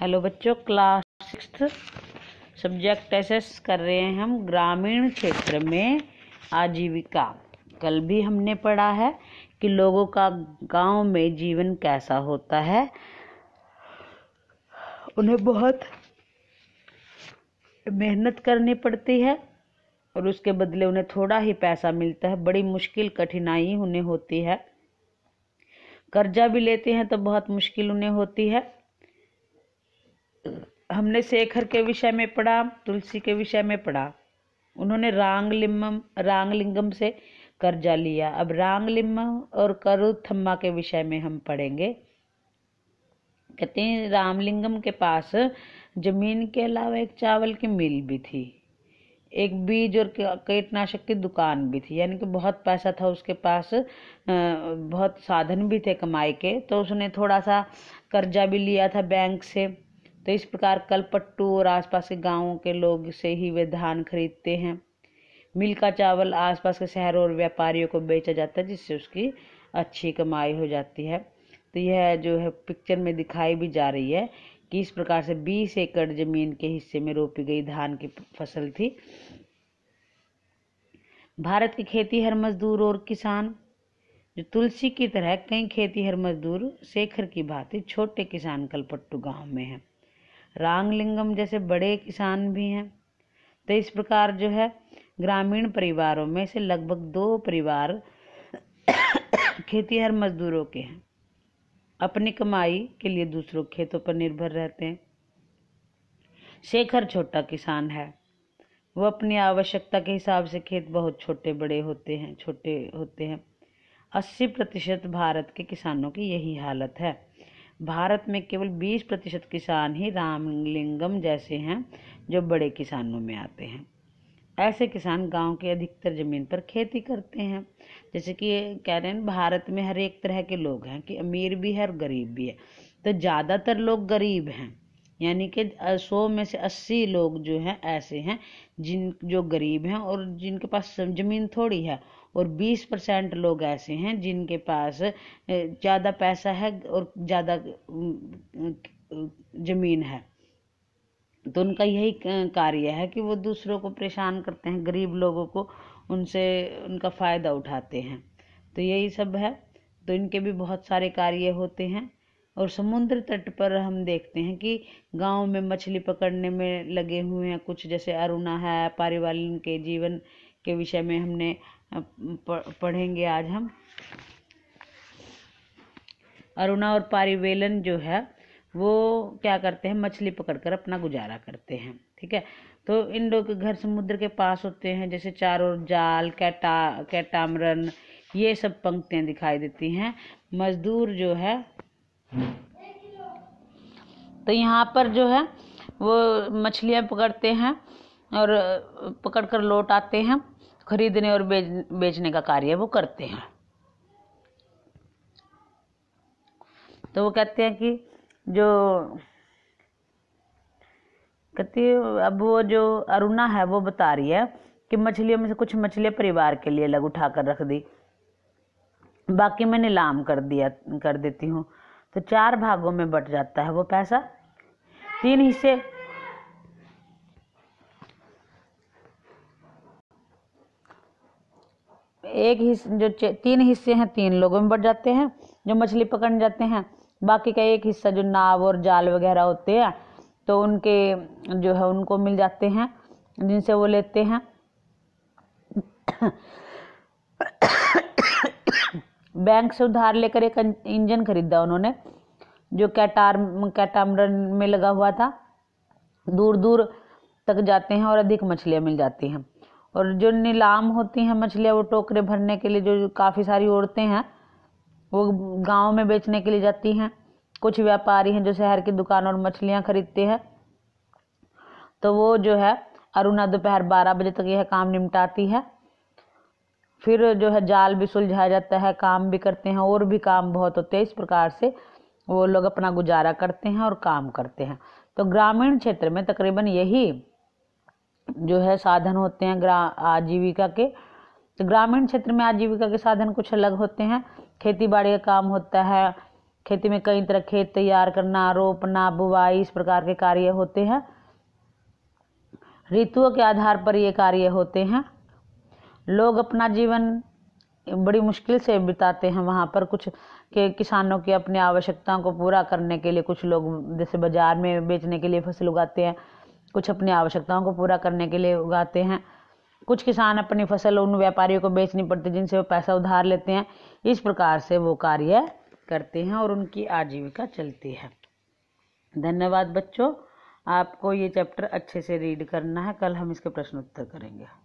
hello बच्चों class six subject assess कर रहे हैं हम ग्रामीण क्षेत्र में आजीविका कल भी हमने पढ़ा है कि लोगों का गांव में जीवन कैसा होता है उन्हें बहुत मेहनत करनी पड़ती है और उसके बदले उन्हें थोड़ा ही पैसा मिलता है बड़ी मुश्किल कठिनाई उन्हें होती है कर्जा भी लेते हैं तो बहुत मुश्किल उन्हें होती है हमने शेखर के विषय में पढ़ा तुलसी के विषय में पढ़ा उन्होंने रांगलिम रांगलिंगम से कर्जा लिया अब रांगलिम और करुथम्मा के विषय में हम पढ़ेंगे कहते हैं रामलिंगम के पास जमीन के अलावा एक चावल की मिल भी थी एक बीज और कीटनाशक की दुकान भी थी यानी कि बहुत पैसा था उसके पास बहुत साधन भी थे कमाई के तो उसने थोड़ा सा कर्जा भी लिया था बैंक से तो इस प्रकार कलपट्टू और आसपास के गांवों के लोग से ही वे धान खरीदते हैं मिल का चावल आसपास के शहरों और व्यापारियों को बेचा जाता है जिससे उसकी अच्छी कमाई हो जाती है तो यह जो है पिक्चर में दिखाई भी जा रही है कि इस प्रकार से 20 एकड़ जमीन के हिस्से में रोपी गई धान की फसल थी भारत की खेती हर मजदूर और किसान जो तुलसी की तरह कई खेती हर मजदूर शेखर की भांति छोटे किसान कलपट्टू गांव में है रांगलिंगम जैसे बड़े किसान भी हैं तो इस प्रकार जो है ग्रामीण परिवारों में से लगभग दो परिवार खेती हर मजदूरों के हैं अपनी कमाई के लिए दूसरों खेतों पर निर्भर रहते हैं शेखर छोटा किसान है वो अपनी आवश्यकता के हिसाब से खेत बहुत छोटे बड़े होते हैं छोटे होते हैं अस्सी प्रतिशत भारत के किसानों की यही हालत है भारत में केवल 20 प्रतिशत किसान ही रामलिंगम जैसे हैं जो बड़े किसानों में आते हैं ऐसे किसान गांव के अधिकतर ज़मीन पर खेती करते हैं जैसे कि कह रहे हैं भारत में हर एक तरह के लोग हैं कि अमीर भी है और गरीब भी है तो ज़्यादातर लोग गरीब हैं यानी कि सौ में से अस्सी लोग जो हैं ऐसे हैं जिन जो गरीब हैं और जिनके पास ज़मीन थोड़ी है और 20 परसेंट लोग ऐसे हैं जिनके पास ज़्यादा पैसा है और ज़्यादा ज़मीन है तो उनका यही कार्य है कि वो दूसरों को परेशान करते हैं गरीब लोगों को उनसे उनका फ़ायदा उठाते हैं तो यही सब है तो इनके भी बहुत सारे कार्य होते हैं और समुद्र तट पर हम देखते हैं कि गांव में मछली पकड़ने में लगे हुए हैं कुछ जैसे अरुणा है पारिवालिन के जीवन के विषय में हमने पढ़ेंगे आज हम अरुणा और पारिवेलन जो है वो क्या करते हैं मछली पकड़कर अपना गुजारा करते हैं ठीक है तो इन लोग के घर समुद्र के पास होते हैं जैसे चारों जाल कैटा कैटामरन ये सब पंक्तियाँ दिखाई देती हैं मजदूर जो है तो यहाँ पर जो है वो मछलियाँ पकड़ते हैं और पकड़ कर लौट आते हैं खरीदने और बेच बेचने का कार्य वो करते हैं तो वो कहते हैं कि जो कहती है अब वो जो अरुणा है वो बता रही है कि मछलियों में से कुछ मछलियाँ परिवार के लिए अलग उठा कर रख दी बाकी मैं नीलाम कर दिया कर देती हूँ तो चार भागों में बट जाता है वो पैसा तीन हिस्से एक हिस जो तीन हिस्से हैं तीन लोगों में बढ़ जाते हैं जो मछली पकड़ने जाते हैं बाकी का एक हिस्सा जो नाव और जाल वगैरह होते हैं तो उनके जो है उनको मिल जाते हैं जिनसे वो लेते हैं बैंक से उधार लेकर एक इंजन खरीदा उन्होंने जो कैटार कैटामरन में लगा हुआ था दूर दूर तक जाते हैं और अधिक मछलियाँ मिल जाती हैं और जो नीलाम होती हैं मछलियाँ वो टोकरे भरने के लिए जो काफ़ी सारी औरतें हैं वो गांव में बेचने के लिए जाती हैं कुछ व्यापारी हैं जो शहर की दुकान और मछलियाँ खरीदते हैं तो वो जो है अरुणा दोपहर बारह बजे तक यह काम निपटाती है फिर जो है जाल भी सुलझाया जाता है काम भी करते हैं और भी काम बहुत होते हैं इस प्रकार से वो लोग अपना गुजारा करते हैं और काम करते हैं तो ग्रामीण क्षेत्र में तकरीबन यही जो है साधन होते हैं ग्रा आजीविका के तो ग्रामीण क्षेत्र में आजीविका के साधन कुछ अलग होते हैं खेती बाड़ी का काम होता है खेती में कई तरह खेत तैयार करना रोपना बुवाई इस प्रकार के कार्य होते हैं ऋतुओं के आधार पर ये कार्य होते हैं लोग अपना जीवन बड़ी मुश्किल से बिताते हैं वहाँ पर कुछ के किसानों की अपनी आवश्यकताओं को पूरा करने के लिए कुछ लोग जैसे बाज़ार में बेचने के लिए फसल उगाते हैं कुछ अपनी आवश्यकताओं को पूरा करने के लिए उगाते हैं कुछ किसान अपनी फसल उन व्यापारियों को बेचनी पड़ती जिनसे वो पैसा उधार लेते हैं इस प्रकार से वो कार्य करते हैं और उनकी आजीविका चलती है धन्यवाद बच्चों आपको ये चैप्टर अच्छे से रीड करना है कल हम इसके प्रश्न उत्तर करेंगे